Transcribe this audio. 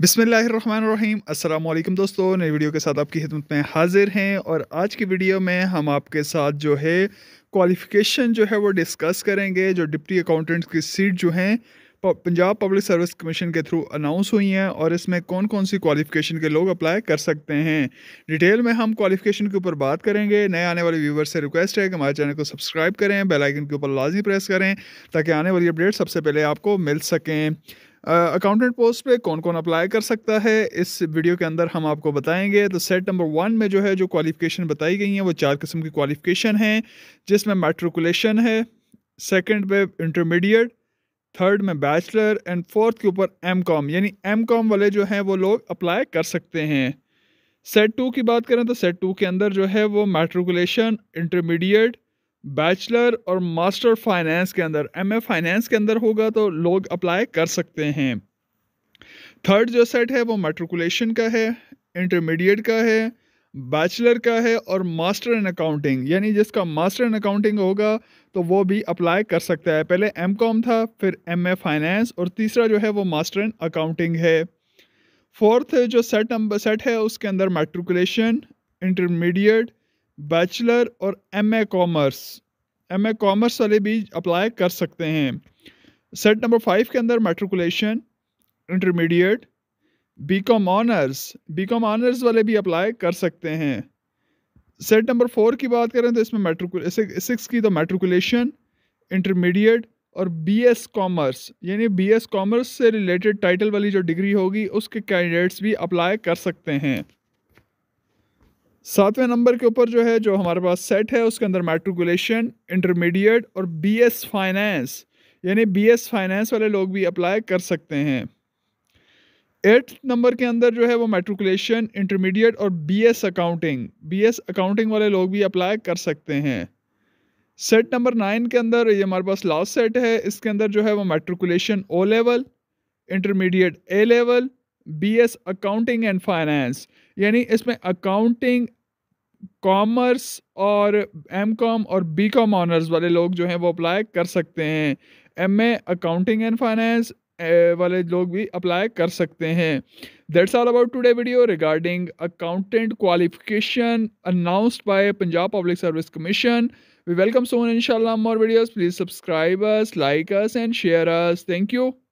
बिसमीम अल्लाम दोस्तों नई वीडियो के साथ आपकी खिदमत में हाजिर हैं और आज की वीडियो में हम आपके साथ जो है क्वालिफ़िकेशन जो है वो डिस्कस करेंगे जो डिप्टी अकाउंटेंट्स की सीट जो हैं पंजाब पब्लिक सर्विस कमीशन के थ्रू अनाउंस हुई हैं और इसमें कौन कौन सी क्वालिफ़िकेशन के लोग अप्लाई कर सकते हैं डिटेल में हम क्वालिफ़िकेशन के ऊपर बात करेंगे नए आने वाले व्यूवर से रिक्वेस्ट है कि हमारे चैनल को सब्सक्राइब करें बेल आइकन के ऊपर लाजमी प्रेस करें ताकि आने वाली अपडेट सबसे पहले आपको मिल सकें अकाउंटेंट पोस्ट पे कौन कौन अप्लाई कर सकता है इस वीडियो के अंदर हम आपको बताएंगे तो सेट नंबर वन में जो है जो क्वालिफिकेशन बताई गई हैं वो चार किस्म की क्वालिफिकेशन हैं जिसमें मेट्रिकुलेशन है सेकंड पे इंटरमीडिएट थर्ड में बैचलर एंड फोर्थ के ऊपर एम कॉम यानी एम कॉम वाले जो हैं वो लोग अप्लाई कर सकते हैं सेट टू की बात करें तो सेट टू के अंदर जो है वो मेट्रिकुलेशन इंटरमीडिएट बैचलर और मास्टर फाइनेंस के अंदर एम फाइनेंस के अंदर होगा तो लोग अप्लाई कर सकते हैं थर्ड जो सेट है वो मेट्रिकुलेशन का है इंटरमीडिएट का है बैचलर का है और मास्टर इन अकाउंटिंग यानी जिसका मास्टर इन अकाउंटिंग होगा तो वो भी अप्लाई कर सकता है पहले एम कॉम था फिर एम ए फाइनेंस और तीसरा जो है वो मास्टर इन अकाउंटिंग है फोर्थ जो सेट नंबर सेट है उसके अंदर मेट्रिकुलेशन इंटरमीडिएट बैचलर और एमए कॉमर्स एमए कॉमर्स वाले भी अप्लाई कर सकते हैं सेट नंबर फाइव के अंदर matriculation intermediate B com honours B com honours वाले भी अप्लाई कर सकते हैं सेट नंबर फोर की बात करें तो इसमें मेट्रिकुल सिक्स की तो मेट्रिकुलेशन इंटरमीडिएट और बी एस कॉमर्स यानी बी एस कॉमर्स से रिलेटेड टाइटल वाली जो डिग्री होगी उसके कैंडिडेट्स भी अप्लाई कर सकते हैं सातवें नंबर के ऊपर जो है जो हमारे पास सेट है उसके अंदर मैट्रिकुलेशन इंटरमीडिएट और बीएस फाइनेंस यानी बीएस फाइनेंस वाले लोग भी अप्लाई कर सकते हैं एट्थ नंबर के अंदर जो है वो मेट्रिकुलेशन इंटरमीडिएट और बीएस अकाउंटिंग बीएस अकाउंटिंग वाले लोग भी अप्लाई कर सकते हैं सेट नंबर नाइन के अंदर ये हमारे पास लास्ट सेट है इसके अंदर जो है वो matriculation O level intermediate A level S accounting and finance यानी इसमें अकाउंटिंग कॉमर्स और एम कॉम और बी कॉम ऑनर्स वाले लोग जो हैं वो अप्लाई कर सकते हैं M A accounting and finance वाले लोग भी अप्लाई कर सकते हैं that's all about today video regarding accountant qualification announced by Punjab public service commission we welcome soon इनशाला more videos please subscribe us like us and share us thank you